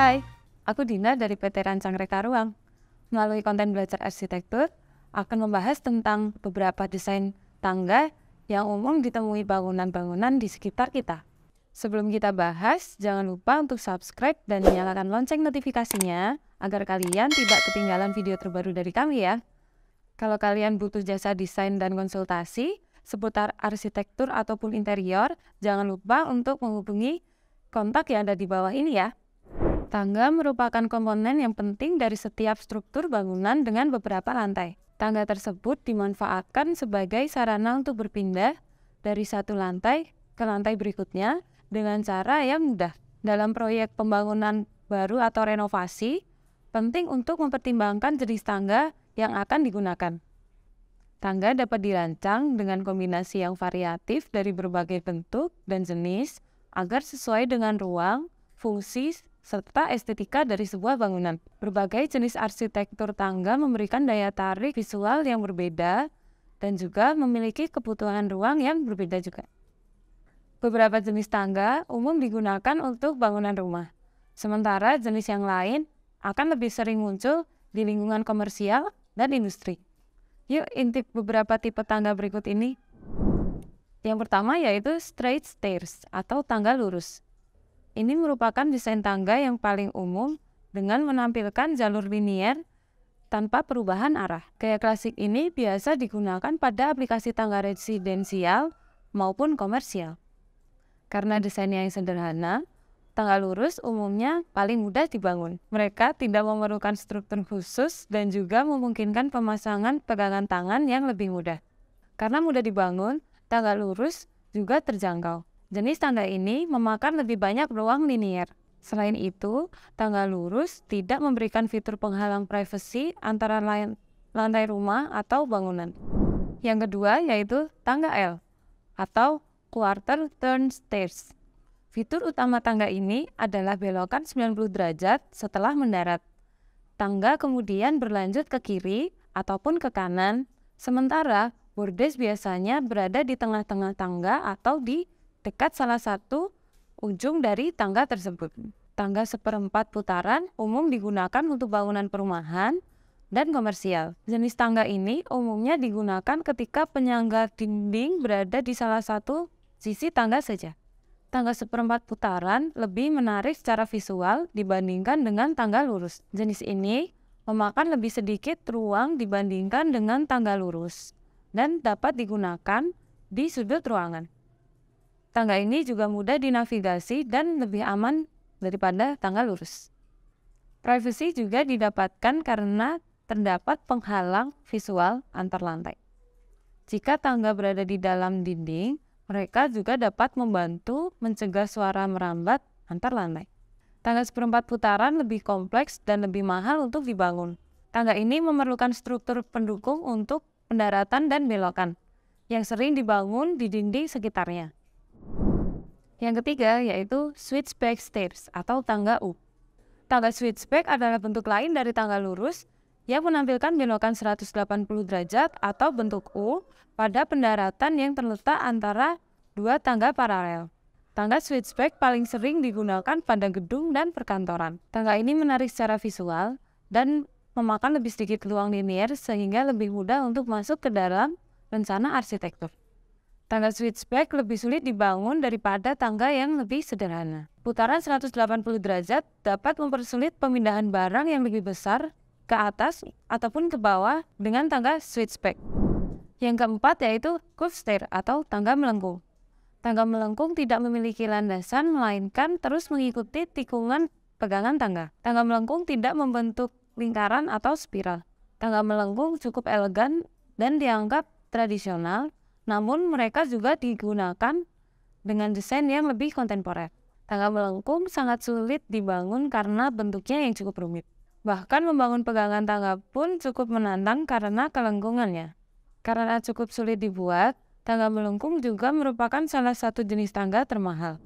Hai, aku Dina dari PT Rancang Reka Ruang. Melalui konten belajar arsitektur, akan membahas tentang beberapa desain tangga yang umum ditemui bangunan-bangunan di sekitar kita. Sebelum kita bahas, jangan lupa untuk subscribe dan nyalakan lonceng notifikasinya agar kalian tidak ketinggalan video terbaru dari kami ya. Kalau kalian butuh jasa desain dan konsultasi seputar arsitektur ataupun interior, jangan lupa untuk menghubungi kontak yang ada di bawah ini ya. Tangga merupakan komponen yang penting dari setiap struktur bangunan dengan beberapa lantai. Tangga tersebut dimanfaatkan sebagai sarana untuk berpindah dari satu lantai ke lantai berikutnya dengan cara yang mudah. Dalam proyek pembangunan baru atau renovasi, penting untuk mempertimbangkan jenis tangga yang akan digunakan. Tangga dapat dirancang dengan kombinasi yang variatif dari berbagai bentuk dan jenis agar sesuai dengan ruang, fungsi, serta estetika dari sebuah bangunan. Berbagai jenis arsitektur tangga memberikan daya tarik visual yang berbeda dan juga memiliki kebutuhan ruang yang berbeda juga. Beberapa jenis tangga umum digunakan untuk bangunan rumah, sementara jenis yang lain akan lebih sering muncul di lingkungan komersial dan industri. Yuk intip beberapa tipe tangga berikut ini. Yang pertama yaitu straight stairs atau tangga lurus. Ini merupakan desain tangga yang paling umum dengan menampilkan jalur linier tanpa perubahan arah. Gaya klasik ini biasa digunakan pada aplikasi tangga residensial maupun komersial. Karena desainnya yang sederhana, tangga lurus umumnya paling mudah dibangun. Mereka tidak memerlukan struktur khusus dan juga memungkinkan pemasangan pegangan tangan yang lebih mudah. Karena mudah dibangun, tangga lurus juga terjangkau. Jenis tangga ini memakan lebih banyak ruang linier. Selain itu, tangga lurus tidak memberikan fitur penghalang privasi antara lantai rumah atau bangunan. Yang kedua yaitu tangga L atau quarter turn stairs. Fitur utama tangga ini adalah belokan 90 derajat setelah mendarat. Tangga kemudian berlanjut ke kiri ataupun ke kanan, sementara bordes biasanya berada di tengah-tengah tangga atau di dekat salah satu ujung dari tangga tersebut. Tangga seperempat putaran umum digunakan untuk bangunan perumahan dan komersial. Jenis tangga ini umumnya digunakan ketika penyangga dinding berada di salah satu sisi tangga saja. Tangga seperempat putaran lebih menarik secara visual dibandingkan dengan tangga lurus. Jenis ini memakan lebih sedikit ruang dibandingkan dengan tangga lurus dan dapat digunakan di sudut ruangan. Tangga ini juga mudah dinavigasi dan lebih aman daripada tangga lurus. Privacy juga didapatkan karena terdapat penghalang visual antar lantai. Jika tangga berada di dalam dinding, mereka juga dapat membantu mencegah suara merambat antar lantai. Tangga seperempat putaran lebih kompleks dan lebih mahal untuk dibangun. Tangga ini memerlukan struktur pendukung untuk pendaratan dan belokan, yang sering dibangun di dinding sekitarnya. Yang ketiga yaitu switchback steps atau tangga U. Tangga switchback adalah bentuk lain dari tangga lurus yang menampilkan belokan 180 derajat atau bentuk U pada pendaratan yang terletak antara dua tangga paralel. Tangga switchback paling sering digunakan pada gedung dan perkantoran. Tangga ini menarik secara visual dan memakan lebih sedikit ruang linier sehingga lebih mudah untuk masuk ke dalam rencana arsitektur. Tangga switchback lebih sulit dibangun daripada tangga yang lebih sederhana. Putaran 180 derajat dapat mempersulit pemindahan barang yang lebih besar ke atas ataupun ke bawah dengan tangga switchback. Yang keempat yaitu curve stair atau tangga melengkung. Tangga melengkung tidak memiliki landasan melainkan terus mengikuti tikungan pegangan tangga. Tangga melengkung tidak membentuk lingkaran atau spiral. Tangga melengkung cukup elegan dan dianggap tradisional namun mereka juga digunakan dengan desain yang lebih kontemporer. Tangga melengkung sangat sulit dibangun karena bentuknya yang cukup rumit. Bahkan membangun pegangan tangga pun cukup menantang karena kelengkungannya. Karena cukup sulit dibuat, tangga melengkung juga merupakan salah satu jenis tangga termahal.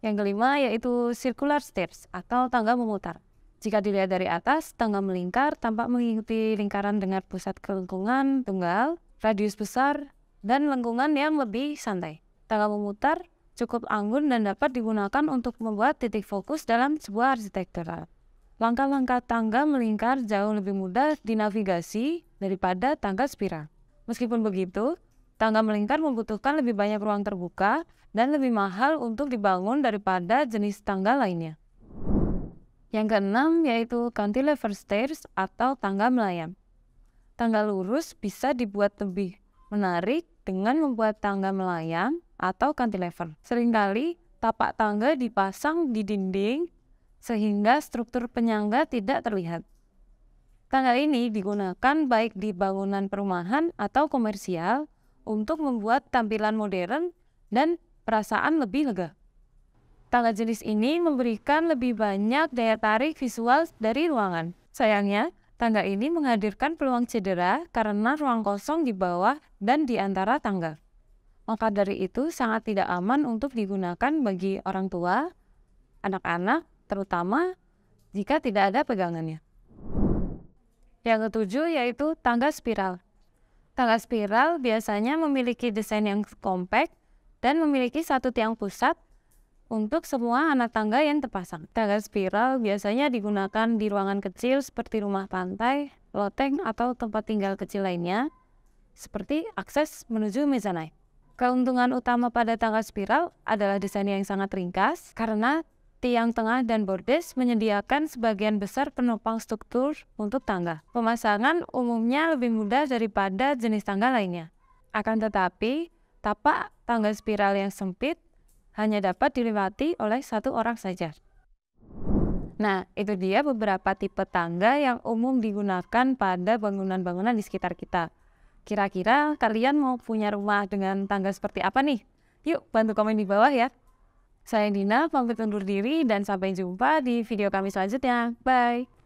Yang kelima yaitu circular stairs atau tangga memutar. Jika dilihat dari atas, tangga melingkar tampak mengikuti lingkaran dengan pusat kelengkungan tunggal, radius besar, dan lengkungan yang lebih santai. Tangga memutar cukup anggun dan dapat digunakan untuk membuat titik fokus dalam sebuah arsitektur. Langkah-langkah tangga melingkar jauh lebih mudah dinavigasi daripada tangga spiral. Meskipun begitu, tangga melingkar membutuhkan lebih banyak ruang terbuka dan lebih mahal untuk dibangun daripada jenis tangga lainnya. Yang keenam yaitu cantilever stairs atau tangga melayang. Tangga lurus bisa dibuat lebih menarik dengan membuat tangga melayang atau cantilever. Seringkali tapak tangga dipasang di dinding sehingga struktur penyangga tidak terlihat. Tangga ini digunakan baik di bangunan perumahan atau komersial untuk membuat tampilan modern dan perasaan lebih lega. Tangga jenis ini memberikan lebih banyak daya tarik visual dari ruangan. Sayangnya, Tangga ini menghadirkan peluang cedera karena ruang kosong di bawah dan di antara tangga. Maka dari itu sangat tidak aman untuk digunakan bagi orang tua, anak-anak, terutama jika tidak ada pegangannya. Yang ketujuh yaitu tangga spiral. Tangga spiral biasanya memiliki desain yang kompak dan memiliki satu tiang pusat untuk semua anak tangga yang terpasang. Tangga spiral biasanya digunakan di ruangan kecil seperti rumah pantai, loteng, atau tempat tinggal kecil lainnya, seperti akses menuju mezzanine. Keuntungan utama pada tangga spiral adalah desain yang sangat ringkas karena tiang tengah dan bordes menyediakan sebagian besar penopang struktur untuk tangga. Pemasangan umumnya lebih mudah daripada jenis tangga lainnya. Akan tetapi, tapak tangga spiral yang sempit hanya dapat dilewati oleh satu orang saja. Nah, itu dia beberapa tipe tangga yang umum digunakan pada bangunan-bangunan di sekitar kita. Kira-kira kalian mau punya rumah dengan tangga seperti apa nih? Yuk, bantu komen di bawah ya. Saya Dina, pamit undur diri dan sampai jumpa di video kami selanjutnya. Bye!